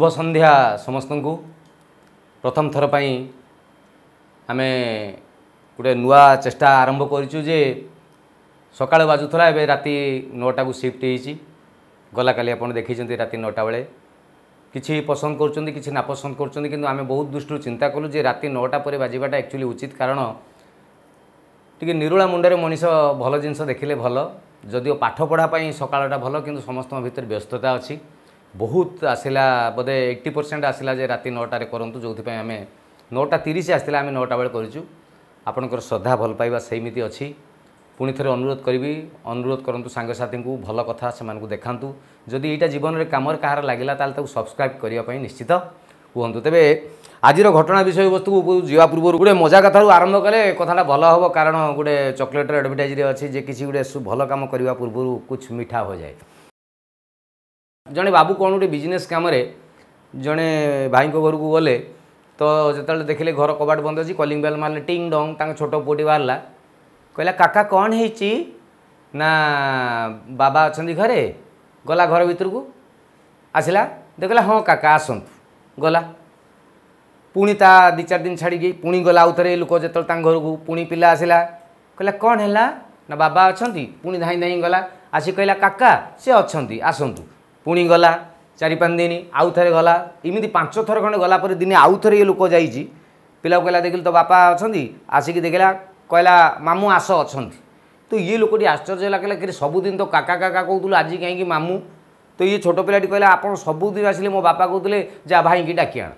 শুভ সন্ধ্যা সমস্ত প্রথম থর আমি গোটে নূয়া চেষ্টা আরম্ভ করছু যে সকালে বাজুলা এবে রাতে নটা সিফট হয়েছি গলাকালি আপনার দেখিছেন রাতে নটা বেড়ে কিছু পসন্দ করছেন কিছু না পসন্দ করছেন কিন্তু আমি বহু দৃষ্টি চিন্তা কলু যে রাতে নটা পরে বাজবাটা একচুয়ালি উচিত কারণ টিকি নিরুলা মুন্ডরে মনিষ ভালো জিনিস দেখলে ভালো যদিও পাঠ পড়া সকালটা ভালো কিন্তু সমস্ত ভিতরে ব্যস্ততা অনেক ବହୁତ ଆସିଲା ବୋଧେ ଏଇଟି ପରସେଣ୍ଟ ଆସିଲା ଯେ ରାତି ନଅଟାରେ କରନ୍ତୁ ଯେଉଁଥିପାଇଁ ଆମେ ନଅଟା ତିରିଶ ଆସିଥିଲା ଆମେ ନଅଟା ବେଳେ କରିଛୁ ଆପଣଙ୍କର ଶ୍ରଦ୍ଧା ଭଲ ପାଇବା ସେମିତି ଅଛି ପୁଣି ଥରେ ଅନୁରୋଧ କରିବି ଅନୁରୋଧ କରନ୍ତୁ ସାଙ୍ଗସାଥୀଙ୍କୁ ଭଲ କଥା ସେମାନଙ୍କୁ ଦେଖାନ୍ତୁ ଯଦି ଏଇଟା ଜୀବନରେ କାମରେ କାହାର ଲାଗିଲା ତାହେଲେ ତାକୁ ସବସ୍କ୍ରାଇବ୍ କରିବା ପାଇଁ ନିଶ୍ଚିତ କୁହନ୍ତୁ ତେବେ ଆଜିର ଘଟଣା ବିଷୟବସ୍ତୁକୁ ଯିବା ପୂର୍ବରୁ ଗୋଟେ ମଜା କଥାରୁ ଆରମ୍ଭ କଲେ କଥାଟା ଭଲ ହେବ କାରଣ ଗୋଟେ ଚକୋଲେଟ୍ର ଆଡ଼ଭର୍ଟାଇଜ୍ରେ ଅଛି ଯେ କିଛି ଗୋଟେ ଭଲ କାମ କରିବା ପୂର୍ବରୁ କୁଛ ମିଠା ହୋଇଯାଏ ଜଣେ ବାବୁ କ'ଣ ଗୋଟେ ବିଜନେସ୍ କାମରେ ଜଣେ ଭାଇଙ୍କ ଘରକୁ ଗଲେ ତ ଯେତେବେଳେ ଦେଖିଲେ ଘର କବାଟ ବନ୍ଦ ଅଛି କଲିଂ ବେଲ୍ ମାରିଲେ ଟିଙ୍ଗ ଡଙ୍ଗ ତାଙ୍କ ଛୋଟ ପୁଅଟି ବାହାରିଲା କହିଲା କାକା କ'ଣ ହେଇଛି ନା ବାବା ଅଛନ୍ତି ଘରେ ଗଲା ଘର ଭିତରକୁ ଆସିଲା ଦେଖିଲା ହଁ କାକା ଆସନ୍ତୁ ଗଲା ପୁଣି ତା ଦୁଇ ଚାରି ଦିନ ଛାଡ଼ିକି ପୁଣି ଗଲା ଆଉ ଥରେ ଲୋକ ଯେତେବେଳେ ତାଙ୍କ ଘରକୁ ପୁଣି ପିଲା ଆସିଲା କହିଲା କ'ଣ ହେଲା ନା ବାବା ଅଛନ୍ତି ପୁଣି ଧାଇଁ ଧାଇଁ ଗଲା ଆସି କହିଲା କାକା ସେ ଅଛନ୍ତି ଆସନ୍ତୁ ପୁଣି ଗଲା ଚାରି ପାଞ୍ଚ ଦିନ ଆଉ ଥରେ ଗଲା ଏମିତି ପାଞ୍ଚ ଥର ଖଣ୍ଡେ ଗଲା ପରେ ଦିନେ ଆଉ ଥରେ ଇଏ ଲୋକ ଯାଇଛି ପିଲାକୁ କହିଲା ଦେଖିଲି ତୋ ବାପା ଅଛନ୍ତି ଆସିକି ଦେଖିଲା କହିଲା ମାମୁଁ ଆସ ଅଛନ୍ତି ତ ଇଏ ଲୋକଟି ଆଶ୍ଚର୍ଯ୍ୟ ହେଲା କହିଲା କିରେ ସବୁଦିନ ତ କାକା କାକା କହୁଥିଲୁ ଆଜି କାହିଁକି ମାମୁଁ ତ ଇଏ ଛୋଟ ପିଲାଟି କହିଲା ଆପଣ ସବୁଦିନ ଆସିଲେ ମୋ ବାପା କହୁଥିଲେ ଯା ଭାଇକି ଡାକି ଆଣ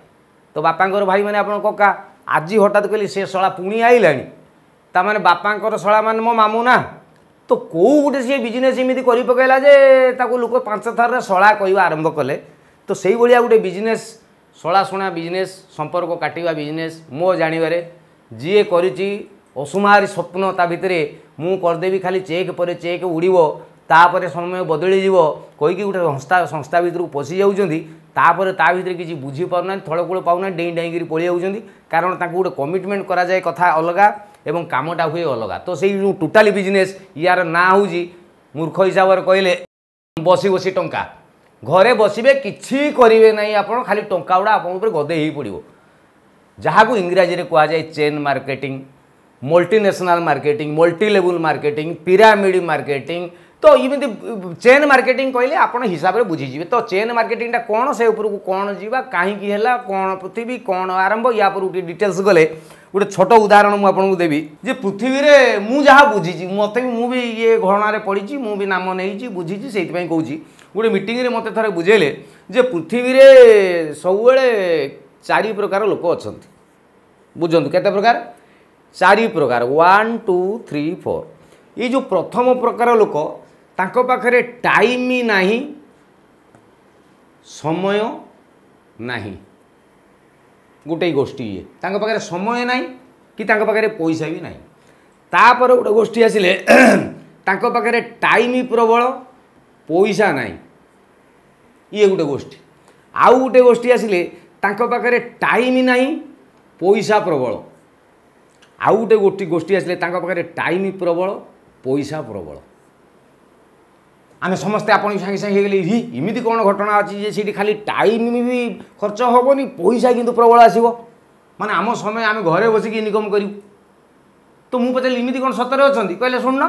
ତ ବାପାଙ୍କର ଭାଇମାନେ ଆପଣ କକା ଆଜି ହଠାତ୍ କହିଲେ ସେ ଶଳା ପୁଣି ଆଇଲାଣି ତାମାନେ ବାପାଙ୍କର ଶଳା ମାନେ ମୋ ମାମୁଁ ନା ତ କେଉଁ ଗୋଟେ ସିଏ ବିଜନେସ୍ ଏମିତି କରିପକାଇଲା ଯେ ତାକୁ ଲୋକ ପାଞ୍ଚ ଥରରେ ଶଳା କହିବା ଆରମ୍ଭ କଲେ ତ ସେଇଭଳିଆ ଗୋଟେ ବିଜନେସ୍ ଶଳାଶୁଣା ବିଜନେସ୍ ସମ୍ପର୍କ କାଟିବା ବିଜନେସ୍ ମୋ ଜାଣିବାରେ ଯିଏ କରିଛି ଅସୁମାରୀ ସ୍ୱପ୍ନ ତା ଭିତରେ ମୁଁ କରିଦେବି ଖାଲି ଚେକ୍ ପରେ ଚେକ୍ ଉଡ଼ିବ ତାପରେ ସମୟ ବଦଳିଯିବ କହିକି ଗୋଟେ ସଂସ୍ଥା ସଂସ୍ଥା ଭିତରକୁ ପଶିଯାଉଛନ୍ତି ତାପରେ ତା ଭିତରେ କିଛି ବୁଝିପାରୁନାହାନ୍ତି ଥଳକୂଳ ପାଉନାହାନ୍ତି ଡେଇଁ ଡେଇଁକିରି ପଳେଇ ଯାଉଛନ୍ତି କାରଣ ତାଙ୍କୁ ଗୋଟେ କମିଟମେଣ୍ଟ କରାଯାଏ କଥା ଅଲଗା এবং কামটা ହୁଏ ଅଲଗା ତ ସେଇ ଯେଉଁ ଟୋଟାଲି ବିଜନେସ୍ ୟାର ନାଁ ହେଉଛି ମୂର୍ଖ ହିସାବରେ କହିଲେ ବସି ବସି ଟଙ୍କା ଘରେ ବସିବେ କିଛି କରିବେ ନାହିଁ ଆପଣ ଖାଲି ଟଙ୍କା ଗୁଡ଼ା ଆପଣଙ୍କ ଉପରେ ଗଦେଇ ହେଇ ପଡ଼ିବ ଯାହାକୁ ଇଂରାଜୀରେ କୁହାଯାଏ chain marketing multinational marketing multi ଲେବୁଲ୍ ମାର୍କେଟିଂ ପିରାମିଡ଼ ମାର୍କେଟିଂ তো ଏମିତି ଚେନ୍ ମାର୍କେଟିଂ କହିଲେ ଆପଣ ହିସାବରେ ବୁଝିଯିବେ ତ ଚେନ୍ ମାର୍କେଟିଂଟା କ'ଣ ସେ ଉପରକୁ କ'ଣ ଯିବା କାହିଁକି ହେଲା କ'ଣ ପୃଥିବୀ କ'ଣ ଆରମ୍ଭ ୟା ଉପରକୁ ଟିକେ ଡିଟେଲ୍ସ ଗଲେ ଗୋଟେ ଛୋଟ ଉଦାହରଣ ମୁଁ ଆପଣଙ୍କୁ ଦେବି ଯେ ପୃଥିବୀରେ ମୁଁ ଯାହା ବୁଝିଛି ମୋତେ ବି ମୁଁ ବି ଇଏ ଘରଣାରେ ପଡ଼ିଛି ମୁଁ ବି ନାମ ନେଇଛି ବୁଝିଛି ସେଇଥିପାଇଁ କହୁଛି ଗୋଟେ ମିଟିଂରେ ମୋତେ ଥରେ ବୁଝେଇଲେ ଯେ ପୃଥିବୀରେ ସବୁବେଳେ ଚାରି ପ୍ରକାର ଲୋକ ଅଛନ୍ତି ବୁଝନ୍ତୁ କେତେ ପ୍ରକାର ଚାରି ପ୍ରକାର ୱାନ୍ ଟୁ ଥ୍ରୀ ଫୋର୍ ଏଇ ଯେଉଁ ପ୍ରଥମ ପ୍ରକାର ଲୋକ ତାଙ୍କ ପାଖରେ ଟାଇମ୍ ନାହିଁ ସମୟ ନାହିଁ ଗୋଟେ ଗୋଷ୍ଠୀ ଇଏ ତାଙ୍କ ପାଖରେ ସମୟ ନାହିଁ କି ତାଙ୍କ ପାଖରେ ପଇସା ବି ନାହିଁ ତାପରେ ଗୋଟେ ଗୋଷ୍ଠୀ ଆସିଲେ ତାଙ୍କ ପାଖରେ ଟାଇମ୍ ପ୍ରବଳ ପଇସା ନାହିଁ ଇଏ ଗୋଟେ ଗୋଷ୍ଠୀ ଆଉ ଗୋଟେ ଗୋଷ୍ଠୀ ଆସିଲେ ତାଙ୍କ ପାଖରେ ଟାଇମ୍ ନାହିଁ ପଇସା ପ୍ରବଳ ଆଉ ଗୋଟେ ଗୋଷ୍ଠୀ ଗୋଷ୍ଠୀ ଆସିଲେ ତାଙ୍କ ପାଖରେ ଟାଇମ୍ ପ୍ରବଳ ପଇସା ପ୍ରବଳ ଆମେ ସମସ୍ତେ ଆପଣଙ୍କୁ ସାଙ୍ଗେ ସାଙ୍ଗେ ହେଇଗଲେ ହି ଏମିତି କ'ଣ ଘଟଣା ଅଛି ଯେ ସେଇଠି ଖାଲି ଟାଇମ୍ ବି ଖର୍ଚ୍ଚ ହେବନି ପଇସା କିନ୍ତୁ ପ୍ରବଳ ଆସିବ ମାନେ ଆମ ସମୟ ଆମେ ଘରେ ବସିକି ଇନକମ୍ କରିବୁ ତ ମୁଁ ପଚାରିଲି ଏମିତି କ'ଣ ସତରେ ଅଛନ୍ତି କହିଲେ ଶୁଣୁନ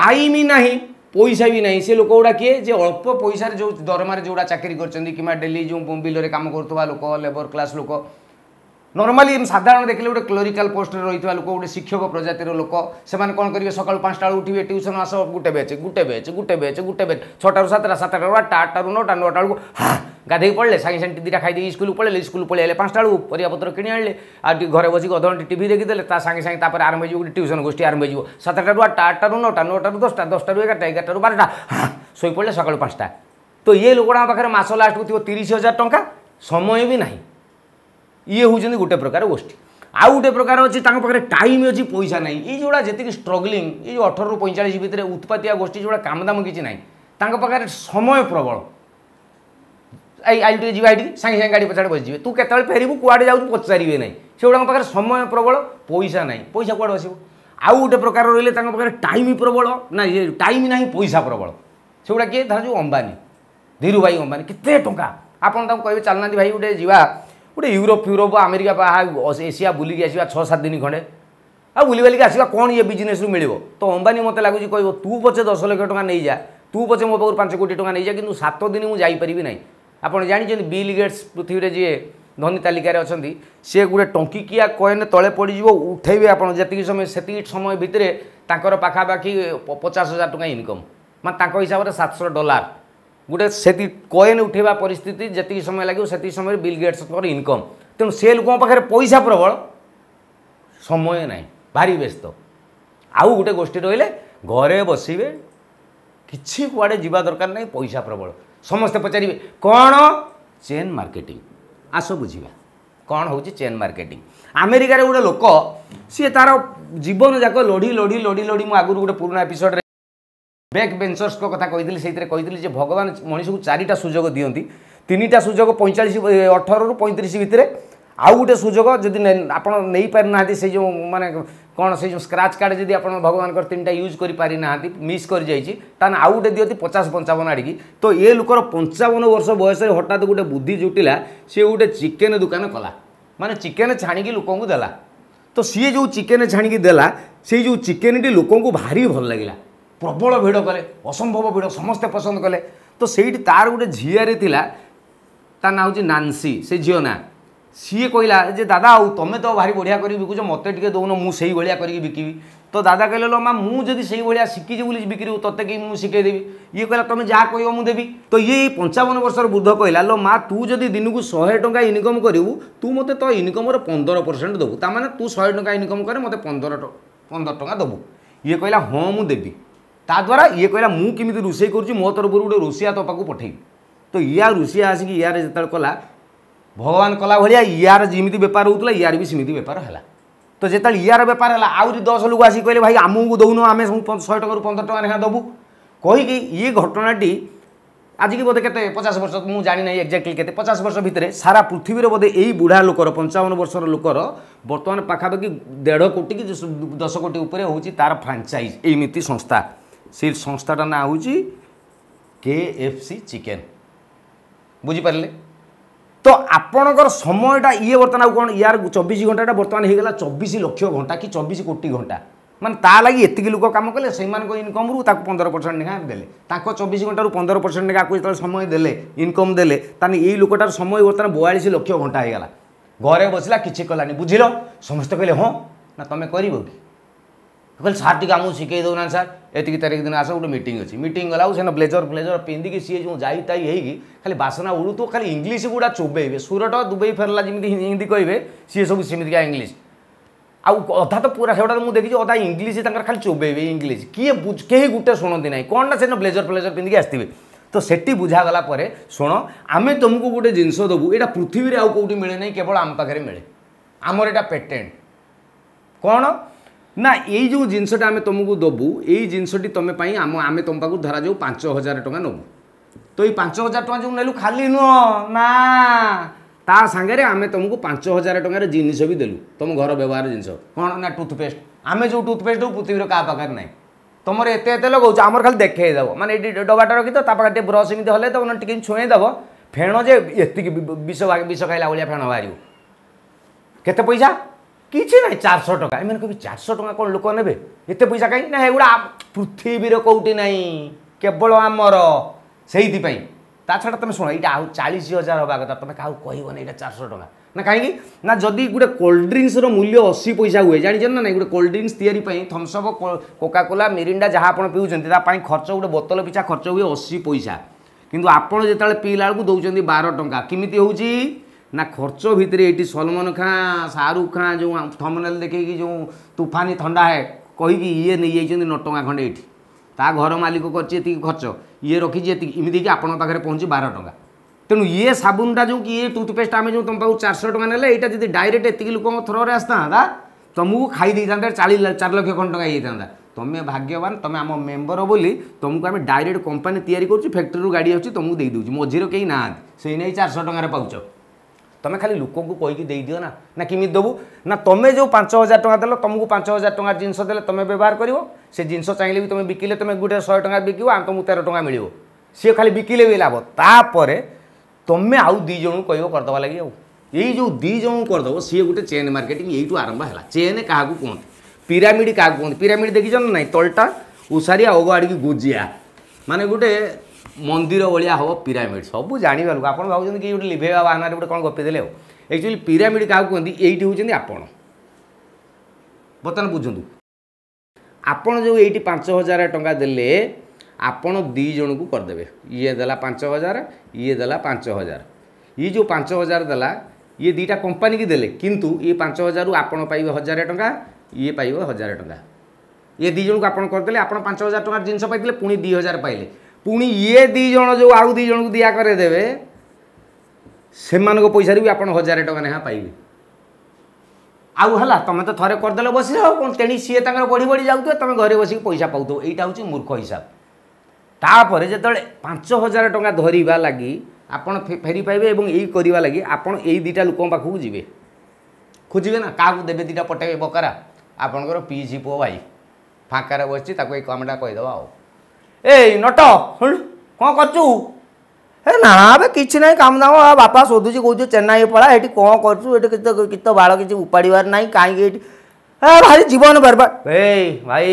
ଟାଇମ୍ ନାହିଁ ପଇସା ବି ନାହିଁ ସେ ଲୋକ ଗୁଡ଼ା କିଏ ଯେ ଅଳ୍ପ ପଇସାରେ ଯେଉଁ ଦରମାରେ ଯେଉଁଗୁଡ଼ା ଚାକିରି କରିଛନ୍ତି କିମ୍ବା ଡେଲି ଯେଉଁ ବିଲରେ କାମ କରୁଥିବା ଲୋକ ଲେବର କ୍ଲାସ୍ ଲୋକ নর্মালি সাধারণ দেখলে গোটে ক্লোরিকাল পোস্টরে রয়েছে লোক গোটে শিক্ষক প্রজাতির লোক সে কোণ করবে সকাল পাঁচটা বেড়ে উঠবে টিউশন আস গোটে বেচ গোটে বেচ গোটে বেচ গোটে বেচ ছটার সাতটা সাতটার আটটা আটটা নটা নটা বেড়ে হ্যাঁ গাধেই পড়লে সাংে সাংে দুইটা খাই দিয়ে স্কুল পড়লে স্কুল পড়ে এলে পাঁচটা বেড়ে পরিবাপত্র কিনে আনলে আর ঘরে বসি অধঘণ্টে টিভি দেখি দেখিদেলে তা সাংে সাংে তাপরে আরম্ভ হয়ে গোটে টিউশন গোষ্ঠী আরম্ভ হয়ে সাতটার আটটা আটটা নটা নটা দশটা দশটা এগারটা এগারোটার বারোটা হ্যাঁ শোই পড়লে সকাল পাঁচটা তো ইয়ে লোকটা পাখে মাস লাস্ট থাকবে তিরিশ হাজার টঙ্কা সময় বি না ଇଏ ହେଉଛନ୍ତି ଗୋଟେ ପ୍ରକାର ଗୋଷ୍ଠୀ ଆଉ ଗୋଟେ ପ୍ରକାର ଅଛି ତାଙ୍କ ପାଖରେ ଟାଇମ୍ ଅଛି ପଇସା ନାହିଁ ଏଇ ଯେଉଁଗୁଡ଼ା ଯେତିକି ଷ୍ଟ୍ରଗଲିଂ ଏଇ ଯେଉଁ ଅଠରରୁ ପଇଁଚାଳିଶ ଭିତରେ ଉତ୍ପାତିଆ ଗୋଷ୍ଠୀ ଯେଉଁଗୁଡ଼ା କାମଦାମ କିଛି ନାହିଁ ତାଙ୍କ ପାଖରେ ସମୟ ପ୍ରବଳ ଏଇ ଆଇଟି ଯିବା ଏଇଠି ସାଙ୍ଗେ ସାଙ୍ଗେ ଗାଡ଼ି ପଛଆଡ଼େ ବସିଯିବେ ତୁ କେତେବେଳେ ଫେରିବୁ କୁଆଡ଼େ ଯାଉଛୁ ପଚାରିବେ ନାହିଁ ସେଗୁଡ଼ାଙ୍କ ପାଖରେ ସମୟ ପ୍ରବଳ ପଇସା ନାହିଁ ପଇସା କୁଆଡ଼େ ଆସିବ ଆଉ ଗୋଟେ ପ୍ରକାର ରହିଲେ ତାଙ୍କ ପାଖରେ ଟାଇମ୍ ପ୍ରବଳ ନା ଟାଇମ୍ ନାହିଁ ପଇସା ପ୍ରବଳ ସେଗୁଡ଼ା କିଏ ଧରାଯାଉ ଅମ୍ବାନୀ ଧୀରୁଭାଇ ଅମ୍ବାନୀ କେତେ ଟଙ୍କା ଆପଣ ତାଙ୍କୁ କହିବେ ଚାଲୁନାହାନ୍ତି ଭାଇ ଗୋଟେ ଯିବା গোটে ইউরোপ ফিউরোপ ଆମେରିକା ଏସିଆ ବୁଲିକି ଆସିବା ଛଅ ସାତ ଦିନ ଖଣ୍ଡେ ଆଉ ବୁଲିବାଲିକି ଆସିବା କ'ଣ ଇଏ ବିଜନେସ୍ରୁ ମିଳିବ ତ ଅମ୍ବାନୀ ମୋତେ ଲାଗୁଛି କହିବ ତୁ ପଛେ ଦଶ ଲକ୍ଷ ଟଙ୍କା ନେଇଯା ତୁ ପଛେ ମୋ ପାଖରୁ ପାଞ୍ଚ କୋଟି ଟଙ୍କା ନେଇଯା କିନ୍ତୁ ସାତ ଦିନ ମୁଁ ଯାଇପାରିବି ନାହିଁ ଆପଣ ଜାଣିଛନ୍ତି ବିଲ୍ ଗେଟ୍ସ ପୃଥିବୀରେ ଯିଏ ଧନୀ ତାଲିକାରେ ଅଛନ୍ତି ସିଏ ଗୋଟେ ଟଙ୍କିକିଆ କଏନ୍ ତଳେ ପଡ଼ିଯିବ ଉଠେଇବେ ଆପଣ ଯେତିକି ସମୟ ସେତିକି ସମୟ ଭିତରେ ତାଙ୍କର ପାଖାପାଖି ପଚାଶ ହଜାର ଟଙ୍କା ଇନକମ୍ ମାନେ ତାଙ୍କ ହିସାବରେ ସାତଶହ ଡଲାର গোটে সেটি কয়েন উঠেবা পরিস্থিতি যেত সময় লাগিব সেত সময় বিল গেটসর ইনকম তেমন সে লোক পাখে পয়সা প্রবল সময় নাই ভারি ব্যস্ত আউ গোটে গোষ্ঠী রহলে ঘরে বসিবে কিছু কুয়াড়ে যা দরকার নাই পয়সা প্রবল ସମସ୍ତେ ପଚାରିବେ କ'ଣ ଚେନ୍ ମାର୍କେଟିଂ ଆସ ବୁଝିବା କ'ଣ ହେଉଛି ଚେନ୍ ମାର୍କେଟିଂ ଆମେରିକାରେ ଗୋଟେ ଲୋକ ସିଏ ତା'ର ଜୀବନ ଯାକ ଲୋଢ଼ି ଲୋଢ଼ି ଲୋଢ଼ି ଲୋଢ଼ି ମୁଁ ଆଗରୁ ଗୋଟେ ପୁରୁଣା ଏପିସୋଡ଼ରେ ବ୍ୟାକ୍ ବେଞ୍ଚର୍ସଙ୍କ କଥା କହିଥିଲି ସେଇଥିରେ କହିଥିଲି ଯେ ଭଗବାନ ମଣିଷକୁ ଚାରିଟା ସୁଯୋଗ ଦିଅନ୍ତି ତିନିଟା ସୁଯୋଗ ପଇଁଚାଳିଶ ଅଠରରୁ ପଇଁତିରିଶ ଭିତରେ ଆଉ ଗୋଟେ ସୁଯୋଗ ଯଦି ଆପଣ ନେଇପାରିନାହାନ୍ତି ସେଇ ଯେଉଁ ମାନେ କ'ଣ ସେଇ ଯେଉଁ ସ୍କ୍ରାଚ୍ କାର୍ଡ଼ ଯଦି ଆପଣ ଭଗବାନଙ୍କର ତିନିଟା ୟୁଜ୍ କରିପାରିନାହାନ୍ତି ମିସ୍ କରିଯାଇଛି ତାହେଲେ ଆଉ ଗୋଟେ ଦିଅନ୍ତି ପଚାଶ ପଞ୍ଚାବନ ଆଡ଼ିକି ତ ଏ ଲୋକର ପଞ୍ଚାବନ ବର୍ଷ ବୟସରେ ହଠାତ୍ ଗୋଟେ ବୁଦ୍ଧି ଜୁଟିଲା ସିଏ ଗୋଟେ ଚିକେନ୍ ଦୋକାନ କଲା ମାନେ ଚିକେନ୍ ଛାଣିକି ଲୋକଙ୍କୁ ଦେଲା ତ ସିଏ ଯେଉଁ ଚିକେନ୍ ଛାଣିକି ଦେଲା ସେଇ ଯେଉଁ ଚିକେନ୍ଟି ଲୋକଙ୍କୁ ଭାରି ଭଲ ଲାଗିଲା প্রবল ভিড় কলে অসম্ভব ভিড় সমস্তে পছন্দ কলে তো সেইটি তার গোটে ঝিয়ারে লা তার না হচ্ছে নানসি সে ঝিও না ସିଏ କହିଲା ଯେ ଦାଦା ଆଉ ତମେ ତ ଭାରି ବଢ଼ିଆ କରିକି ବିକୁଛ ମୋତେ ଟିକେ ଦେଉନ ମୁଁ ସେଇଭଳିଆ କରିକି ବିକିବି ତ ଦାଦା କହିଲେ ଲ ମା ମୁଁ ଯଦି ସେଇଭଳିଆ ଶିଖିଛି ବୋଲି ବିକ୍ରି ତତେ କି ମୁଁ ଶିଖେଇଦେବି ଇଏ କହିଲା ତମେ ଯାହା କହିବ ମୁଁ ଦେବି ତ ଇଏ ଏଇ ପଞ୍ଚାବନ ବର୍ଷର ବୃଦ୍ଧ କହିଲା ଲ ମା ତୁ ଯଦି ଦିନକୁ ଶହେ ଟଙ୍କା ଇନକମ୍ କରିବୁ ତୁ ମୋତେ ତୋ ଇନକମ୍ର ପନ୍ଦର ପରସେଣ୍ଟ ଦେବୁ ତା'ମାନେ ତୁ ଶହେ ଟଙ୍କା ଇନକମ୍ କରେ ମୋତେ ପନ୍ଦର ପନ୍ଦର ଟଙ୍କା ଦେବୁ ଇଏ କହିଲା ହଁ ମୁଁ ଦେବି ତାଦ୍ୱାରା ଇଏ କହିଲା ମୁଁ କେମିତି ରୋଷେଇ କରୁଛି ମୋ ତରଫରୁ ଗୋଟେ ରୋଷିଆ ତୋ ପାଖକୁ ପଠେଇବି ତ ଇଆ ରୋଷିଆ ଆସିକି ଇଆରେ ଯେତେବେଳେ କଲା ଭଗବାନ କଲା ଭଳିଆ ଇଆର ଯେମିତି ବେପାର ହେଉଥିଲା ଇଆର ବି ସେମିତି ବେପାର ହେଲା ତ ଯେତେବେଳେ ଇଆର ବେପାର ହେଲା ଆହୁରି ଦଶ ଲୋକ ଆସିକି କହିଲେ ଭାଇ ଆମକୁ ଦେଉନୁ ଆମେ ଶହେ ଟଙ୍କାରୁ ପନ୍ଦର ଟଙ୍କା ଲେଖା ଦେବୁ କହିକି ଇଏ ଘଟଣାଟି ଆଜିକି ବୋଧେ କେତେ ପଚାଶ ବର୍ଷ ମୁଁ ଜାଣିନାହିଁ ଏକ୍ଜାକ୍ଟଲି କେତେ ପଚାଶ ବର୍ଷ ଭିତରେ ସାରା ପୃଥିବୀରେ ବୋଧେ ଏଇ ବୁଢ଼ା ଲୋକର ପଞ୍ଚାବନ ବର୍ଷର ଲୋକର ବର୍ତ୍ତମାନ ପାଖାପାଖି ଦେଢ଼ କୋଟି କି ଦଶ କୋଟି ଉପରେ ହେଉଛି ତା'ର ଫ୍ରାଞ୍ଚାଇଜ୍ ଏମିତି ସଂସ୍ଥା ସେ ସଂସ୍ଥାଟା ନାଁ ହେଉଛି କେ ଏଫ୍ ସି ଚିକେନ୍ ବୁଝିପାରିଲେ ତ ଆପଣଙ୍କର ସମୟଟା ଇଏ ବର୍ତ୍ତମାନ ଆଉ କ'ଣ ୟାର ଚବିଶ ଘଣ୍ଟାଟା ବର୍ତ୍ତମାନ ହେଇଗଲା ଚବିଶ ଲକ୍ଷ ଘଣ୍ଟା କି ଚବିଶ କୋଟି ଘଣ୍ଟା ମାନେ ତା ଲାଗି ଏତିକି ଲୋକ କାମ କଲେ ସେଇମାନଙ୍କ ଇନକମ୍ରୁ ତାକୁ ପନ୍ଦର ପରସେଣ୍ଟ ଲେଖା ଦେଲେ ତାଙ୍କ ଚବିଶ ଘଣ୍ଟାରୁ ପନ୍ଦର ପରସେଣ୍ଟ ଲେଖା ଆକୁ ଯେତେବେଳେ ସମୟ ଦେଲେ ଇନକମ୍ ଦେଲେ ତାହେଲେ ଏଇ ଲୋକଟାର ସମୟ ବର୍ତ୍ତମାନ ବୟାଳିଶ ଲକ୍ଷ ଘଣ୍ଟା ହେଇଗଲା ଘରେ ବସିଲା କିଛି କଲାନି ବୁଝିଲ ସମସ୍ତେ କହିଲେ ହଁ ନା ତୁମେ କରିବ କି କହିଲେ ସାର୍ ଟିକେ ଆମକୁ ଶିଖେଇ ଦେଉନାହାନ୍ତି ସାର୍ ଏତିକି ତାରିଖ ଦିନ ଆସ ଗୋଟେ ମିଟିଂ ଅଛି ମିଟିଂ ଗଲା ଆଉ ସେନ ବ୍ଲେଜର୍ ଫ୍ଲେଜର୍ ପିନ୍ଧିକି ସିଏ ଯେଉଁ ଯାଇ ତାଇ ହେଇକି ଖାଲି ବାସନା ଉଡ଼ୁଥିବ ଖାଲି ଇଂଲିଶ ଗୁଡ଼ା ଚୋବେଇବେ ସୁରଟ ଦୁବାଇ ଫେରିଲା ଯେମିତି ହିନ୍ଦୀ କହିବେ ସିଏ ସବୁ ସେମିତିକା ଇଂଲିଶ ଆଉ ଅଧା ତ ପୁରା ସେଗୁଡ଼ାରେ ମୁଁ ଦେଖିଛି ଅଧା ଇଂଲିଶ ତାଙ୍କର ଖାଲି ଚୋବେଇବେ ଇଂଲିଶ କିଏ କେହି ଗୋଟେ ଶୁଣନ୍ତି ନାହିଁ କ'ଣ ନା ସେଦିନ ବ୍ଲେଜର୍ ଫ୍ଲେଜର୍ ପିନ୍ଧିକି ଆସିଥିବେ ତ ସେଠି ବୁଝାଗଲା ପରେ ଶୁଣ ଆମେ ତୁମକୁ ଗୋଟେ ଜିନିଷ ଦେବୁ ଏଇଟା ପୃଥିବୀରେ ଆଉ କେଉଁଠି ମିଳେ ନାହିଁ କେବଳ ଆମ ପାଖରେ ମିଳେ ଆମର ଏଇଟା ପେଟେଣ୍ଟ କ'ଣ ନା ଏଇ ଯେଉଁ ଜିନିଷଟା ଆମେ ତୁମକୁ ଦେବୁ ଏଇ ଜିନିଷଟି ତୁମେ ପାଇଁ ଆମ ଆମେ ତୁମ ପାଖକୁ ଧରାଯାଉ ପାଞ୍ଚ ହଜାର ଟଙ୍କା ନେବୁ ତ ଏଇ ପାଞ୍ଚ ହଜାର ଟଙ୍କା ଯେଉଁ ନେଲୁ ଖାଲି ନୁହଁ ନା ତା ସାଙ୍ଗରେ ଆମେ ତୁମକୁ ପାଞ୍ଚ ହଜାର ଟଙ୍କାର ଜିନିଷ ବି ଦେଲୁ ତୁମ ଘର ବ୍ୟବହାର ଜିନିଷ କ'ଣ ନା ଟୁଥପେଷ୍ଟ ଆମେ ଯେଉଁ ଟୁଥପେଷ୍ଟ ଦେବୁ ପୃଥିବୀର କାହା ପାଖରେ ନାହିଁ ତୁମର ଏତେ ଏତେ ଲଗାଉଛ ଆମର ଖାଲି ଦେଖେଇ ଦେବ ମାନେ ଏଠି ଡବାଟା ରଖିଦେବ ତା ପାଖରେ ଟିକେ ବ୍ରସ୍ ଏମିତି ହେଲେ ତୁମେ ଟିକେ ଛୁଏଁ ଦେବ ଫେଣ ଯେ ଏତିକି ବିଷ ବିଷ ଖାଇଲା ଭଳିଆ ଫେଣ ବାହାରିବ କେତେ ପଇସା କିଛି ନାହିଁ ଚାରିଶହ ଟଙ୍କା ଏମାନେ କହିବେ ଚାରିଶହ ଟଙ୍କା କ'ଣ ଲୋକ ନେବେ ଏତେ ପଇସା କାହିଁକି ନା ଏଗୁଡ଼ା ପୃଥିବୀର କେଉଁଠି ନାହିଁ କେବଳ ଆମର ସେଇଥିପାଇଁ ତା ଛଡ଼ା ତୁମେ ଶୁଣ ଏଇଟା ଆଉ ଚାଳିଶ ହଜାର ହେବା କଥା ତୁମେ କାହାକୁ କହିବନି ଏଇଟା ଚାରିଶହ ଟଙ୍କା ନା କାହିଁକି ନା ଯଦି ଗୋଟେ କୋଲ୍ଡ୍ରିଙ୍କସର ମୂଲ୍ୟ ଅଶୀ ପଇସା ହୁଏ ଜାଣିଛନ୍ତି ନା ନାହିଁ ଗୋଟେ କୋଲ୍ଡ୍ରିଙ୍କସ୍ ତିଆରି ପାଇଁ ଥମ୍ସଅପ୍ କୋକାକୋଲା ମିରିଣ୍ଡା ଯାହା ଆପଣ ପିଉଛନ୍ତି ତା ପାଇଁ ଖର୍ଚ୍ଚ ଗୋଟେ ବୋତଲ ପିଛା ଖର୍ଚ୍ଚ ହୁଏ ଅଶୀ ପଇସା କିନ୍ତୁ ଆପଣ ଯେତେବେଳେ ପିଇଲା ବେଳକୁ ଦେଉଛନ୍ତି ବାର ଟଙ୍କା କେମିତି ହେଉଛି ନା ଖର୍ଚ୍ଚ ଭିତରେ ଏଇଠି ସଲମାନ ଖାଁ ଶାହରୁଖ ଖାଁ ଯେଉଁ ଥମନେଲ୍ ଦେଖେଇକି ଯେଉଁ ତୁଫାନି ଥଣ୍ଡା ହେ କହିକି ଇଏ ନେଇଯାଇଛନ୍ତି ନଅ ଟଙ୍କା ଖଣ୍ଡେ ଏଇଠି ତା ଘର ମାଲିକ କରିଛି ଏତିକି ଖର୍ଚ୍ଚ ଇଏ ରଖିଛି ଏତିକି ଏମିତିକି ଆପଣଙ୍କ ପାଖରେ ପହଞ୍ଚି ବାର ଟଙ୍କା ତେଣୁ ଇଏ ସାବୁନଟା ଯେଉଁ କି ଇଏ ଟୁଥପେଷ୍ଟ ଆମେ ଯେଉଁ ତୁମ ପାଖକୁ ଚାରିଶହ ଟଙ୍କା ନେଲେ ଏଇଟା ଯଦି ଡାଇରେକ୍ଟ ଏତିକି ଲୋକଙ୍କ ଥରରେ ଆସିଥାନ୍ତା ତୁମକୁ ଖାଇ ଦେଇଥାନ୍ତା ଚାଳି ଚାରି ଲକ୍ଷ ଖଣ୍ଡ ଟଙ୍କା ହେଇଯାଇଥାନ୍ତା ତୁମେ ଭାଗ୍ୟବାନ ତୁମେ ଆମ ମେମ୍ବର ବୋଲି ତୁମକୁ ଆମେ ଡାଇରେକ୍ଟ କମ୍ପାନୀ ତିଆରି କରୁଛୁ ଫ୍ୟାକ୍ଟ୍ରିରୁ ଗାଡ଼ି ଆସୁଛି ତୁମକୁ ଦେଇଦେଉଛି ମଝିରେ କେହି ନାହାନ୍ତି ସେଇ ନେଇ ଚାରିଶହ ଟଙ୍କାରେ ପାଉଛ तुम्हें खाली लोक को कहीकिदना ना किमी देवु ना तुम्हें जो पांच हजार टाँग दल तुमको पांच हजार टकर जिन दे तुम व्यवहार कर जिन चाहिए भी तुम बिकिले तुम गोटे शहे टाँग बिकव आ तुमको तेरह टाँग मिल सी खाली बिकले भी लाभ तापर तुम आउ दीज कह करदेव लगे यही जो दीज करदेव सी गोटे चेन मार्केटिंग यही आरंभ है चेन क्या कहुत पिरामिड क्या कहते पिरामिड देखी ना तलटा उषारी आगो आड़ी गुजिया माने गोटे ମନ୍ଦିର ଭଳିଆ ହେବ ପିରାମିଡ଼ ସବୁ ଜାଣିପାରିବୁ ଆପଣ ଭାବୁଛନ୍ତି କି ଗୋଟେ ଲିଭେଇବା ବାହାନାରେ ଗୋଟେ କ'ଣ ଗପିଦେଲେ ଆଉ ଆକ୍ଚୁଆଲି ପିରାମିଡ଼ କାହାକୁ କୁହନ୍ତି ଏଇଠି ହେଉଛନ୍ତି ଆପଣ ବର୍ତ୍ତମାନ ବୁଝନ୍ତୁ ଆପଣ ଯେଉଁ ଏଇଠି ପାଞ୍ଚ ହଜାର ଟଙ୍କା ଦେଲେ ଆପଣ ଦୁଇ ଜଣକୁ କରିଦେବେ ଇଏ ଦେଲା ପାଞ୍ଚ ହଜାର ଇଏ ଦେଲା ପାଞ୍ଚ ହଜାର ଇଏ ଯେଉଁ ପାଞ୍ଚ ହଜାର ଦେଲା ଇଏ ଦୁଇଟା କମ୍ପାନୀକି ଦେଲେ କିନ୍ତୁ ଇଏ ପାଞ୍ଚ ହଜାରରୁ ଆପଣ ପାଇବେ ହଜାରେ ଟଙ୍କା ଇଏ ପାଇବ ହଜାରେ ଟଙ୍କା ଇଏ ଦୁଇ ଜଣକୁ ଆପଣ କରିଦେଲେ ଆପଣ ପାଞ୍ଚ ହଜାର ଟଙ୍କାର ଜିନିଷ ପାଇଥିଲେ ପୁଣି ଦୁଇ ହଜାର ପାଇଲେ ପୁଣି ଇଏ ଦୁଇ ଜଣ ଯେଉଁ ଆଉ ଦୁଇ ଜଣଙ୍କୁ ଦିଆ କରେଇଦେବେ ସେମାନଙ୍କ ପଇସାରେ ବି ଆପଣ ହଜାରେ ଟଙ୍କା ଲେଖା ପାଇବେ ଆଉ ହେଲା ତୁମେ ତ ଥରେ କରିଦେଲେ ବସିଯାଅ କ'ଣ ତେଣି ସିଏ ତାଙ୍କର ବଢ଼ି ବଢ଼ି ଯାଉଥିବ ତମେ ଘରେ ବସିକି ପଇସା ପାଉଥିବ ଏଇଟା ହେଉଛି ମୂର୍ଖ ହିସାବ ତାପରେ ଯେତେବେଳେ ପାଞ୍ଚ ହଜାର ଟଙ୍କା ଧରିବା ଲାଗି ଆପଣ ଫେରି ପାଇବେ ଏବଂ ଏଇ କରିବା ଲାଗି ଆପଣ ଏଇ ଦୁଇଟା ଲୋକଙ୍କ ପାଖକୁ ଯିବେ ଖୋଜିବେ ନା କାହାକୁ ଦେବେ ଦୁଇଟା ପଠାଇବେ ବକରା ଆପଣଙ୍କର ପିଇସି ପୁଅ ଭାଇ ଫାଙ୍କାରେ ବସିଛି ତାକୁ ଏଇ କାମଟା କହିଦେବା ଆଉ ए नट कौ करचु ए ना बे कि ना कम दाम बापा शोधुच कौ चेन्नई पड़ा ये कौन करते बाड़ किसी उपाड़ ना कहीं भारी जीवन बर्बाद ए भाई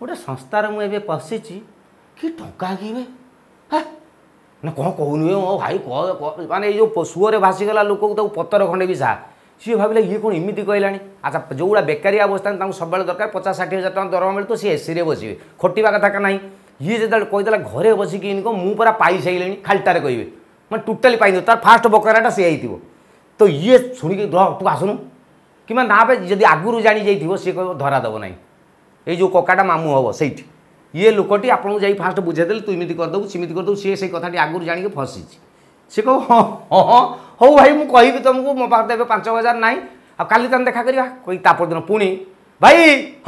गोटे संस्थार मुझे पशिच कि टा किए कौन कहून मो भाई मानने ये पशुओं से भासीगला लोक पतर खंडे भी सा सी भाला ये कौन एमती कहला अच्छा जो गुड़ा बेकारी अवस्था सब दरकार पचास षाठी हजार टाइम दरमा मिलते तो सी एसी में बस खटा कथा का नहीं ଇଏ ଯେତେବେଳେ କହିଦେଲା ଘରେ ବସିକି ଇନକମ ମୁଁ ପୁରା ପାଇସାରିଲିଣି ଖାଲିଟାରେ କହିବେ ମାନେ ଟୋଟାଲି ପାଇନି ତାର ଫାଷ୍ଟ ବକରାଟା ସିଏ ହେଇଥିବ ତ ଇଏ ଶୁଣିକି ରହ ତୁ ଆସୁନୁ କିମ୍ବା ନା ବେ ଯଦି ଆଗରୁ ଜାଣିଯାଇଥିବ ସିଏ କହିବ ଧରା ଦେବ ନାହିଁ ଏଇ ଯେଉଁ କକାଟା ମାମୁଁ ହେବ ସେଇଠି ଇଏ ଲୋକଟି ଆପଣଙ୍କୁ ଯାଇ ଫାଷ୍ଟ ବୁଝେଇଦେଲେ ତୁ ଏମିତି କରିଦେବୁ ସେମିତି କରିଦେବୁ ସିଏ ସେଇ କଥାଟି ଆଗରୁ ଜାଣିକି ଫସିଛି ସିଏ କହିବ ହଁ ହଁ ହଁ ହଉ ଭାଇ ମୁଁ କହିବି ତୁମକୁ ମୋ ପାଖରେ ଏବେ ପାଞ୍ଚ ହଜାର ନାହିଁ ଆଉ କାଲି ତୁମେ ଦେଖା କରିବା କହି ତା ପରଦିନ ପୁଣି ଭାଇ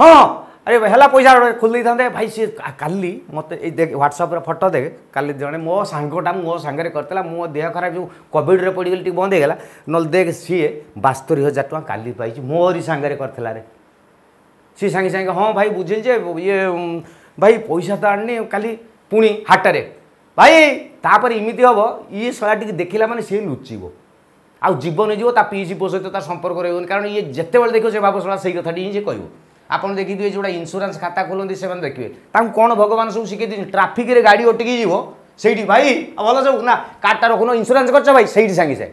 ହଁ ଆରେ ହେଲା ପଇସା ଖୋଲି ଦେଇଥାନ୍ତେ ଭାଇ ସିଏ କାଲି ମୋତେ ଏଇ ଦେଖ ହ୍ୱାଟ୍ସଆପ୍ରେ ଫଟୋ ଦେଖ କାଲି ଜଣେ ମୋ ସାଙ୍ଗଟା ମୋ ସାଙ୍ଗରେ କରିଥିଲା ମୋ ଦେହ ଖରାପ ଯେଉଁ କୋଭିଡ଼ରେ ପଡ଼ିଗଲି ଟିକେ ବନ୍ଦ ହେଇଗଲା ନହେଲେ ଦେଖ ସିଏ ବାସ୍ତରୀ ହଜାର ଟଙ୍କା କାଲି ପାଇଛି ମୋରି ସାଙ୍ଗରେ କରିଥିଲା ରେ ସିଏ ସାଙ୍ଗେ ସାଙ୍ଗେ ହଁ ଭାଇ ବୁଝିଲି ଯେ ଇଏ ଭାଇ ପଇସା ତ ଆଣିନି କାଲି ପୁଣି ହାଟରେ ଭାଇ ତାପରେ ଏମିତି ହେବ ଇଏ ଶଳାଟିକି ଦେଖିଲା ମାନେ ସିଏ ଲୁଚିବ ଆଉ ଜୀବନ ଯିବ ତା ପିଇସି ପୁଅ ସହିତ ତା ସମ୍ପର୍କ ରହିବନି କାରଣ ଇଏ ଯେତେବେଳେ ଦେଖିବ ସେ ବାବୁ ଶଳା ସେଇ କଥାଟି ହିଁ ସେ କହିବ ଆପଣ ଦେଖିଥିବେ ଯେଉଁଟା ଇନ୍ସୁରାନ୍ସ ଖାତା ଖୋଲନ୍ତି ସେମାନେ ଦେଖିବେ ତାଙ୍କୁ କ'ଣ ଭଗବାନ ସବୁ ଶିଖେଇ ଦେଇଛନ୍ତି ଟ୍ରାଫିକ୍ରେ ଗାଡ଼ି ଅଟକି ଯିବ ସେଇଠି ଭାଇ ଭଲ ସବୁ ନା କାର୍ଡ଼ଟା ରଖୁନ ଇନ୍ସୁରାନ୍ସ କରିଛ ଭାଇ ସେଇଠି ସାଙ୍ଗେ ସାଙ୍ଗେ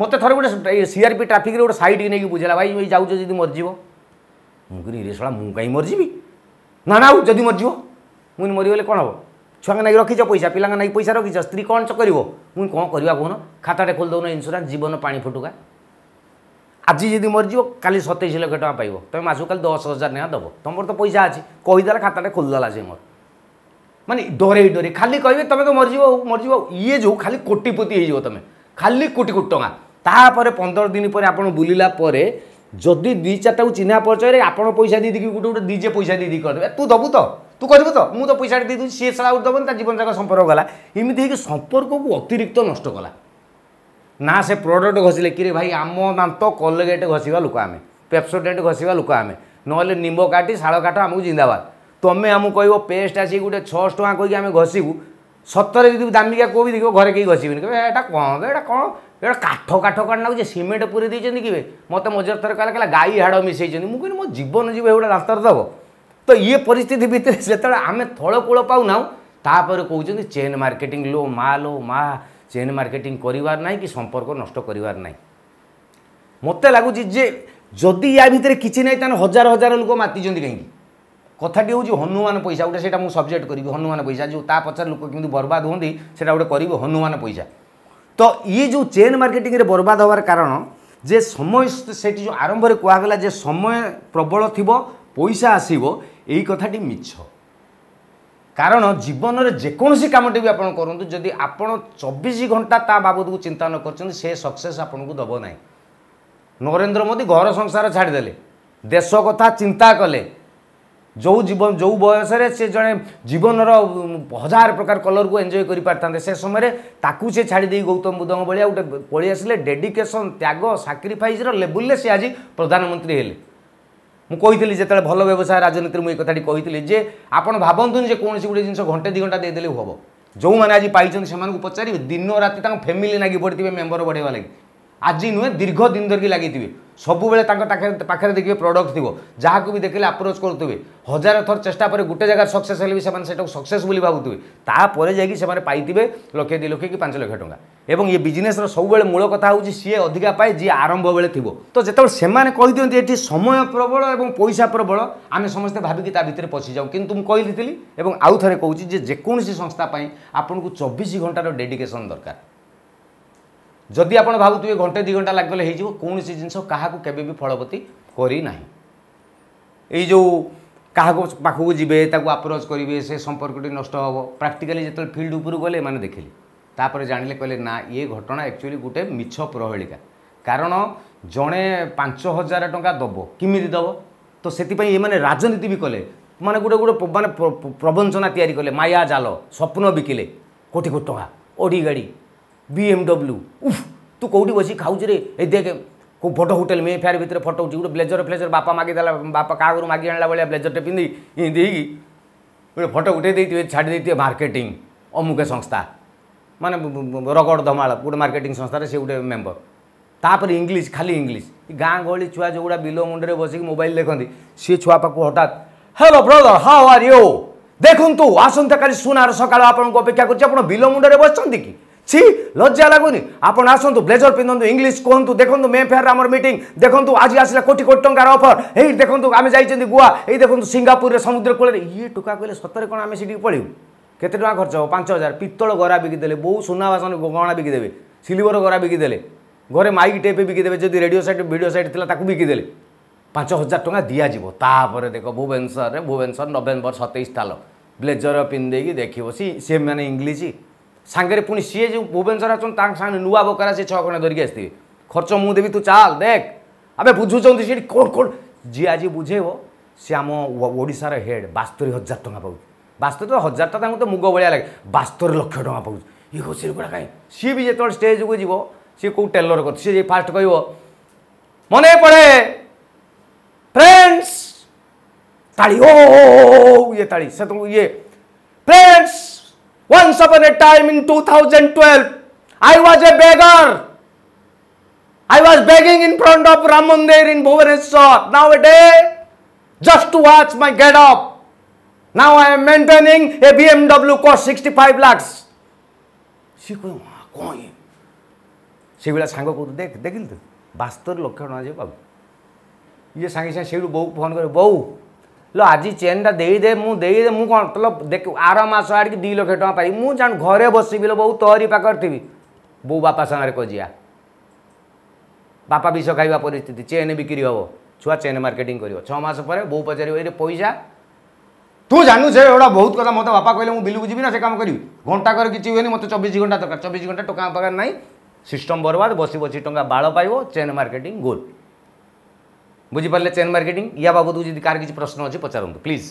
ମୋତେ ଥରେ ଗୋଟେ ସିଆର୍ପି ଟ୍ରାଫିକ୍ରେ ଗୋଟେ ସାଇଡ଼୍କି ନେଇକି ବୁଝେଇଲା ଭାଇ ଏଇ ଯାଉଛ ଯଦି ମରିଯିବ ମୁଁ କହିଲି ଇରେ ଶଳା ମୁଁ କାହିଁ ମରିଯିବି ନା ନା ଆଉ ଯଦି ମରିଯିବ ମୁଁ ମରିଗଲେ କ'ଣ ହେବ ଛୁଆଙ୍କ ନାଗି ରଖିଛ ପଇସା ପିଲାଙ୍କ ନାଗି ପଇସା ରଖିଛ ସ୍ତ୍ରୀ କ'ଣ କରିବ ମୁଁ କ'ଣ କରିବା କହୁନ ଖାତାଟେ ଖୋଲି ଦେଉନ ଇନ୍ସୁରାନ୍ସ ଜୀବନ ପାଣି ଫୁଟୁକା আজি যদি মরিযোগ কালি সতেইশ লক্ষ টাকা পাইব তুমি মাসক কালি দশ হাজার নেওয়া দেব তোমার তো পয়সা আছে কইদেলা খাতাটা খোলিদেলা যে মর মানে ডরে ডরে খালি কহবে তুমি তো মরিযোগ মরিযোগ ইয়ে যে খালি কোটিপতি হয়ে যাব তুমি খালি কোটি কোটি টাকা তাপরে পনের দিন পরে আপনার বুলিলা পরে যদি দুই চারটা চিহ্না পরিচয় আপনার পয়সা দিয়ে দিকে গোটে গোটে দিজে পয়সা দিয়ে দিয়ে করবে তু দেবু তো তু করবু তো মু তো পয়সাটা দিয়ে দেবি সি সারা দেবনি তার জীবনযাক সম্পর্ক গলা এমনি হয়ে সম্পর্ক অতিরিক্ত নষ্ট কলা ना से प्रोडक्ट घसिले कि भाई आम दात कलगेट घसवा लोक आम पेपसोडेट घसवा लोक आम नीम काटी शाड़ काट आमुक जिंदाबाद तुम्हें आमुक कह पेस्ट आस गए छः टाँग कहीं आम घसबू सतरे दामिका कोई देखो घर कहीं घसबे क्या कौन एटा कौन ये काठ काठ कौन लगे सीमेंट पूरी देते कि मत मजर थर कह कह गाई हाड़ मिसाइन मुझे मो जीवन जीव एगे रास्तार दब तो ये परिस्थिति भितर जो आम थलकूल पाऊना तापर कौन चेन मार्केटिंग लो मा लो मा চেন মার্কেটিং করবার নাই কি সম্পর্ক নষ্ট করবার নাই মতো লাগুছি যে যদি ইয়া ভিতরে কিছু নাই তাহলে হাজার হাজার লোক মাতিছেন কিন্তু কথাটি হচ্ছে হনুমান পয়সা গোটে সেটা মু সবজেক্ট করবি হনুমান পয়সা যে তা পচার লোক কিন্তু বরবাদ হুম সেটা গোটে করবি হনুমান পয়সা তো ইয়ে যে চেন মার্কেটিংরে বরবাদ হওয়ার কারণ যে সময় সেটি যে আরম্ভরে কুহগলা যে সময় প্রবল থিব পয়সা আসিব এই কথাটি মিছ କାରଣ ଜୀବନରେ ଯେକୌଣସି କାମଟି ବି ଆପଣ କରନ୍ତୁ ଯଦି ଆପଣ ଚବିଶ ଘଣ୍ଟା ତା ବାବଦକୁ ଚିନ୍ତା ନ କରିଛନ୍ତି ସେ ସକ୍ସେସ୍ ଆପଣଙ୍କୁ ଦେବ ନାହିଁ ନରେନ୍ଦ୍ର ମୋଦି ଘର ସଂସାର ଛାଡ଼ିଦେଲେ ଦେଶ କଥା ଚିନ୍ତା କଲେ ଯେଉଁ ଜୀବନ ଯେଉଁ ବୟସରେ ସେ ଜଣେ ଜୀବନର ହଜାର ପ୍ରକାର କଲର୍କୁ ଏନ୍ଜୟ କରିପାରିଥାନ୍ତେ ସେ ସମୟରେ ତାକୁ ସେ ଛାଡ଼ିଦେଇ ଗୌତମ ବୁଦ୍ଧଙ୍କ ଭଳିଆ ଗୋଟେ ପଳେଇ ଆସିଲେ ଡେଡିକେସନ୍ ତ୍ୟାଗ ସାକ୍ରିଫାଇସ୍ର ଲେବୁଲ୍ରେ ସେ ଆଜି ପ୍ରଧାନମନ୍ତ୍ରୀ ହେଲେ মুখি যেত ভাল ব্যবসায় রাজনীতি মু এই কথাটি কহিলি যে আপনার ভাবতুনি যে কোণী গোটে জিনিস ঘণ্টে দুই ঘণ্টা দিয়ে হব যে আজ পাইছেন সে পচারে দিন রাতে তাঁর ফ্যামিলি লাগি পড়ে মেম্বর বড়াইবা লাগে আজি নুহে দীর্ঘ দিন ধরিকি লাগিথিবে সবুলে তাঁর পাখে দেখবে প্রডক্ট থাকবে যা দেখলে আপ্রোচ করুবে হাজার থর চেষ্টা পরে গোটে জায়গার সকসেস হলে সে সেটা সকসেস বলে ভাবুবে তাপরে যাই সে পাইবে লক্ষে দুই লক্ষ কি পাঁচ লক্ষ টাকা এবং ইয়ে বিজনেসর সবুলে মূল কথা হচ্ছে সি অধিকা পায়ে যে আরম্ভ বেড়ে থাকবে তো যেত সে কিন্তু এটি সময় প্রবল এবং পয়সা প্রবল আমি সমস্ত ভাবিকি তা ভিতরে পশি যাও কিন্তু কইলি এবং আউ থরে কৌছি যে যেকোন সংস্থা আপনার চব্বিশ ঘণ্টার ডেডিকেসন দরকার ଯଦି ଆପଣ ଭାବୁଥିବେ ଘଣ୍ଟେ ଦୁଇ ଘଣ୍ଟା ଲାଗିଗଲେ ହେଇଯିବ କୌଣସି ଜିନିଷ କାହାକୁ କେବେ ବି ଫଳବତୀ କରିନାହିଁ ଏଇ ଯେଉଁ କାହାକୁ ପାଖକୁ ଯିବେ ତାକୁ ଆପ୍ରୋଚ୍ କରିବେ ସେ ସମ୍ପର୍କଟି ନଷ୍ଟ ହେବ ପ୍ରାକ୍ଟିକାଲି ଯେତେବେଳେ ଫିଲ୍ଡ ଉପରକୁ ଗଲେ ଏମାନେ ଦେଖିଲେ ତାପରେ ଜାଣିଲେ କହିଲେ ନା ଏ ଘଟଣା ଆକ୍ଚୁଆଲି ଗୋଟେ ମିଛ ପ୍ରହେଳିକା କାରଣ ଜଣେ ପାଞ୍ଚ ହଜାର ଟଙ୍କା ଦେବ କେମିତି ଦେବ ତ ସେଥିପାଇଁ ଏମାନେ ରାଜନୀତି ବି କଲେ ମାନେ ଗୋଟେ ଗୋଟେ ମାନେ ପ୍ରବଞ୍ଚନା ତିଆରି କଲେ ମାୟା ଜାଲ ସ୍ୱପ୍ନ ବିକିଲେ କୋଟି କୋଟି ଟଙ୍କା ଓଡ଼ି ଗାଡ଼ି बी एमडब्ल्यू तू कौटी बस खाऊ रे देखे कोई फोटो होटेल मे फेयर भितर फोटो गोटे ब्लेजर फ्लेजर बापा मागिदे बापा क्या घर मागि आने भाया ब्लेजरटे पिंधि देखी गोटे फोटो उठे देते छाड़ देती है मार्केटिंग अमुके संस्था मान रगड़ धमाल गोटे मार्केटिंग संस्था से गोटे मेम्बर तापर इंग्लीश खाली इंग्लीश गाँग गहली छुआ जो गुड़ा बिलो मुंडे बस कि मोबाइल देखती सी छुआ पाक हटात hello brother how are you देखु आसंता का सुनार सका आपको अपेक्षा करें बिल मुंडे बस कि ছি লজ্জা লাগুনি আপন আসন্তু ব্লেজর পিন্ধন্তু ইংলিশ কুহতু দেখুন মে ফেয়ার আমার মিটিং দেখুন আজ আসলে কোটি কোটি টঙ্কার অফর এই দেখুন আমি যাই গোয়া এই দেখুন সিঙ্গাপুরের সমুদ্র কূলের ইয়ে টুকা কহিলে সতরে কোণ আমি সেটি পড়িবু কেতে টাকা খরচ হব পাঁচ হাজার পিত্তল গড়া দেলে বহু সোনা বাসন গহনা বিকিদেবে সিলভর গড়া দেলে ঘরে মাইক টেপ বিকি দেবে যদি রেডিও সাইট ভিডিও সাইট লা তাকে বিকি দেলে পাঁচ হাজার টঙ্কা যাব তাপরে দেখ ভুবনেশ্বরের ভুবনেশ্বর নভেম্বর সতেইশ তাল ব্লেজর পিন্ধেকি দেখব সি সে মানে ইংলিশ ସାଙ୍ଗରେ ପୁଣି ସିଏ ଯେଉଁ ଭୁବନେଶ୍ୱର ଆସୁଛନ୍ତି ତାଙ୍କ ସାଙ୍ଗରେ ନୂଆ ବୋକାରା ସେ ଛଅ ଖଣ୍ଡେ ଧରିକି ଆସିଥିବେ ଖର୍ଚ୍ଚ ମୁଁ ଦେବି ତୁ ଚାଲ ଦେଖ ଆମେ ବୁଝୁଛନ୍ତି ସେଠି କ'ଣ କ'ଣ ଯିଏ ଆଜି ବୁଝେଇବ ସେ ଆମ ଓଡ଼ିଶାର ହେଡ଼୍ ବାସ୍ତରୀ ହଜାର ଟଙ୍କା ପାଉଛି ବାସ୍ତରୀ ତ ହଜାର ଟଙ୍କା ତାଙ୍କୁ ତ ମୁଗ ଭଳିଆ ଲାଗେ ବାସ୍ତରୀ ଲକ୍ଷ ଟଙ୍କା ପାଉଛି ଇଏ କହୁଛି ସେଗୁଡ଼ା କାହିଁ ସିଏ ବି ଯେତେବେଳେ ଷ୍ଟେଜ୍କୁ ଯିବ ସିଏ କେଉଁ ଟେଲର କରୁଛି ସିଏ ଯାଇ ଫାଷ୍ଟ କହିବ ମନେ ପଡ଼େ ଫ୍ରେଣ୍ଡସ୍ ତାଳି ଓ ଇଏ ତାଳି ସେ ତ ଇଏ friends Once upon a time in 2012, I was a beggar. I was begging in front of Ram Mandir in Bhubaneswar. Nowadays, just to watch my get up. Now I am maintaining a BMW cost 65 lakhs. She goes, कौन ये ସେଇଭଳିଆ ସାଙ୍ଗ କହୁଛୁ ଦେଖ ଦେଖିଲୁ ବାସ୍ତବରେ ଲକ୍ଷ୍ୟ ନ ଯିବ ବାବୁ ଇଏ ସାଙ୍ଗେ ସାଙ୍ଗେ ସେଇଠୁ ବୋଉ ଫୋନ୍ କରିବ ବୋଉ ଲ ଆଜି ଚେନ୍ଟା ଦେଇଦେ ମୁଁ ଦେଇଦେ ମୁଁ କ'ଣ ତଲ ଦେଖ ଆର ମାସ ଆଡ଼ିକି ଦୁଇ ଲକ୍ଷ ଟଙ୍କା ପାଇବି ମୁଁ ଜାଣ ଘରେ ବସିବି ଲୋ ବୋଉ ତୋରି ପାଖରେ ଥିବି ବୋଉ ବାପା ସାଙ୍ଗରେ କଜିଆ ବାପା ବିଷ ଖାଇବା ପରିସ୍ଥିତି ଚେନ୍ ବିକ୍ରି ହେବ ଛୁଆ ଚେନ୍ ମାର୍କେଟିଂ କରିବ ଛଅ ମାସ ପରେ ବୋଉ ପଚାରିବ ଏଇରେ ପଇସା ତୁ ଜାଣୁ ସେ ଏଗୁଡ଼ା ବହୁତ କଥା ମୋତେ ବାପା କହିଲେ ମୁଁ ବିଲକୁ ଯିବି ନା ସେ କାମ କରିବି ଘଣ୍ଟାକରେ କିଛି ହୁଏନି ମୋତେ ଚବିଶ ଘଣ୍ଟା ଦରକାର ଚବିଶ ଘଣ୍ଟା ଟଙ୍କା ପାଖରେ ନାହିଁ ସିଷ୍ଟମ୍ ବରବାଦ ବସି ବସି ଟଙ୍କା ବାଳ ପାଇବ ଚେନ୍ ମାର୍କେଟିଂ ଗୋଲ୍ বুঝিপারে চেন মার্কেটিং ইয়া বাবদ যদি কার কিছু প্রশ্ন অছে পচারত প্লিজ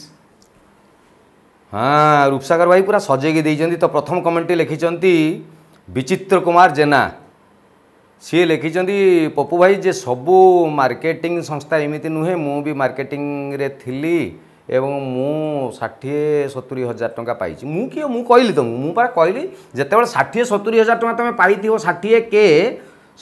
হ্যাঁ রূপসাগর ভাই পুরা সজাইকি দিয়েছেন তো প্রথম কমেন্টটি লিখিছেন বিচিত্র কুমার জেনা সি লিখিছেন পপু ভাই যে সবু মার্কেটিং সংস্থা এমিতি নুহে মু মার্কেটিংরে থিলি এবং মু ষাঠিয়ে সতুরি হাজার টাকা পাইছি মু কি মু কইলি তুমি মু পা কইলি যেতবে ষাঠিয়ে সতুরি হাজার টাকা তুমি পাইথিব ষাঠিয়ে কে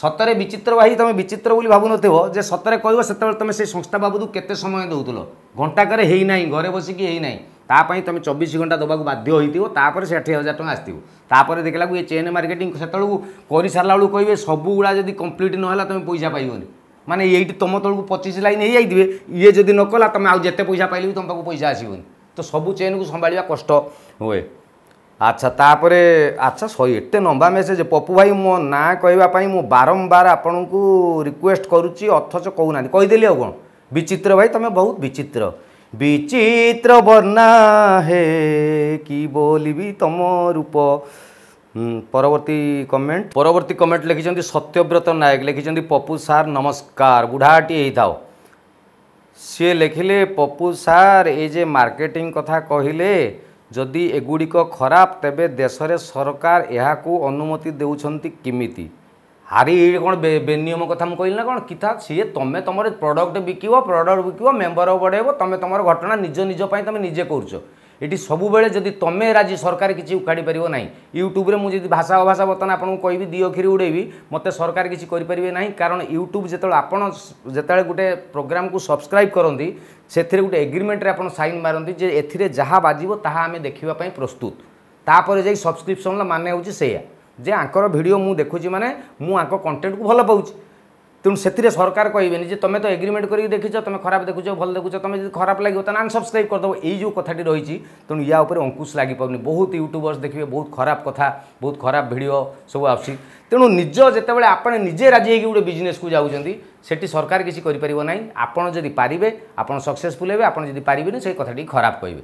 সতরে বিচিত্রবাহী তুমি বিচিত্র বলে ভাবুনথিব যে সতরে কহব সেতবে তুমি সেই সংস্থা বাবদ কেতে সময় দেউল ঘণ্টাকরে হই না ঘরে বসিকি হই না তাপাই তুমি চব্বিশ ঘণ্টা দেওয়া বাধ্য হয়েছিল তাপরে ষাঠিয়ে হাজার টাকা আসব তাপরে দেখলা এ চেন মার্কেটিং সেতু করে সারা বেড়ে কহবে সবুগুলা যদি কমপ্লিট নহলা তুমি পয়সা পাইবনি মানে এইটি তুম তলক পঁচিশ লাইন হয়ে যাই ইয়ে যদি নকলা তুমি আউ যেতে পয়সা পাইলে তোমার পাখ পয়সা আসবনি তো সবু চেনকু সম্ভাড়া কষ্ট হুয়ে ଆଚ୍ଛା ତାପରେ ଆଚ୍ଛା ଶହେ ଏତେ ଲମ୍ବା ମେସେଜ୍ ପପୁ ଭାଇ ମୋ ନାଁ କହିବା ପାଇଁ ମୁଁ ବାରମ୍ବାର ଆପଣଙ୍କୁ ରିକ୍ୱେଷ୍ଟ କରୁଛି ଅଥଚ କହୁନାହାନ୍ତି କହିଦେଲି ଆଉ କ'ଣ ବିଚିତ୍ର ଭାଇ ତୁମେ ବହୁତ ବିଚିତ୍ର ବିଚିତ୍ର ବର୍ଣ୍ଣା ହେ କି ବୋଲିବି ତୁମ ରୂପ ପରବର୍ତ୍ତୀ କମେଣ୍ଟ ପରବର୍ତ୍ତୀ କମେଣ୍ଟ ଲେଖିଛନ୍ତି ସତ୍ୟବ୍ରତ ନାୟକ ଲେଖିଛନ୍ତି ପପୁ ସାର୍ ନମସ୍କାର ବୁଢ଼ାଟି ହେଇଥାଉ ସିଏ ଲେଖିଲେ ପପୁ ସାର୍ ଏ ଯେ ମାର୍କେଟିଂ କଥା କହିଲେ ଯଦି ଏଗୁଡ଼ିକ ଖରାପ ତେବେ ଦେଶରେ ସରକାର ଏହାକୁ ଅନୁମତି ଦେଉଛନ୍ତି କେମିତି ହାରି ଏଇଠି କ'ଣ ବେନିୟମ କଥା ମୁଁ କହିଲି ନା କ'ଣ କିଥା ସିଏ ତୁମେ ତୁମର ପ୍ରଡ଼କ୍ଟ ବିକିବ ପ୍ରଡ଼କ୍ଟ ବିକିବ ମେମ୍ବର ବଢ଼େଇବ ତୁମେ ତୁମର ଘଟଣା ନିଜ ନିଜ ପାଇଁ ତୁମେ ନିଜେ କରୁଛ এটি সবুলে যদি তুমি রাজ্য সরকার কিছু উখাড়ি পার না ইউট্যুব্রে মু যদি ভাষা অভাষা বর্তমান আপনার কবি দুই অক্ষরি উড়াইবি মতো সরকার কিছু করে পারে না কারণ ইউট্যুব যেত আপনার যেত গোটে প্রোগ্রাম কু সবসক্রাইব করতে সেথিরে গোটে এগ্রিমেন্টরে আপনার সাইন মারতে যে এথিরে যাহা বাজিব তাহা আমি দেখা প্রস্তুত তাপরে যাই সবসক্রিপশনর মানে হচ্ছে সেইয়া যে আঙ্কর ভিডিও মু দেখুছি মানে মু আঙ্ক কন্টেন্টকু ভাল পাচ্ছি তেমন সেতিরে সরকার কহবেনি যে তুমি তো এগ্রিমেন্ট করি দেখিছ তুমি খারাপ দেখুছ ভাল দেখুছ তুমি যদি খারাপ লাগবে তাহলে আনসবসক্রাইব করে করেদেব এই যে কথাটি রয়েছে তেমন ইয়া উপরে অঙ্কুশ লাগিপারুনি বহুত ইউট্যুবর্স দেখবে বহুত খারাপ কথা বহুত খারাপ ভিডিও সব আসছে তেমন নিজ যেতবে আপনার নিজে রাজি হয়ে গোটে বিজনেস কু যাচ্ছেন সেটি সরকার কিছু করে পাব না আপনার যদি পারে আপনার সকসেসফুল হবে আপনার যদি পারিবেনি সেই কথাটি খারাপ কহবে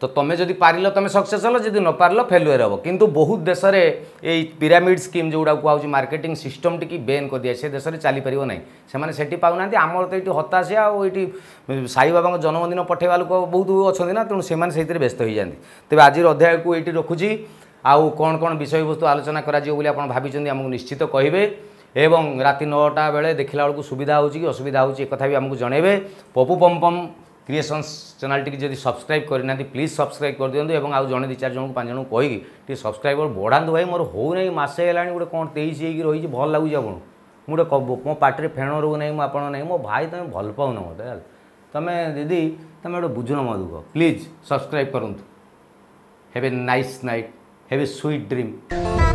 তো তুমি যদি পারিল তুমি সকসেস হল যদি নপারিল ফেলুয়ের হব কিন্তু বহু দেশে এই পিরামিড স্কিম যেগুড়া কুহাচ্ছে মার্কেটিং সিষ্টমটি কি বেন করে দিয়ে সে দেশে চালিপার না সে সেটি পাও না আমার তো এটি হতাশা আও এটি সাই বাবা জন্মদিন পঠাইবা লোক বহু অনেক না তেমন সে সেইটি ব্যস্ত হয়ে যাতে তবে আজির অধ্যায়কু এইটি রাখুছি আউ কোণ কোণ বিষয়বস্তু আলোচনা করা বলে আপনার ভাবিছেন আমি নিশ্চিত কহবে এবং রাতে নটা বেড়ে দেখলা বেড়ে সুবিধা হচ্ছে কি অসুবিধা হচ্ছে একথা বি আমি জনাইবে পপু পম্পম ক্রিয়েসন্স চ্যানেলটিকে যদি সবসক্রাইব করে না প্লিজ সবসক্রাইব করে দিও এবং আউ জনে দুই চার জনক পাঁচ জনক কী টিকে সবসক্রাইবর বড়ান্তু ভাই মোর হো না মাসে হল গোটে কোণ তেইশ হয়েকি রয়েছে ভাল লাগুছে আপনার মু গোটে মো পাটিরে ফেণ রু না আপনার নাই মো ভাই তুমি ভাল পাও না মতো হল তুমি দিদি তুমি গোটে বুঝুন মো দুঃখ প্লিজ সবসক্রাইব করতু have a nice night have a sweet dream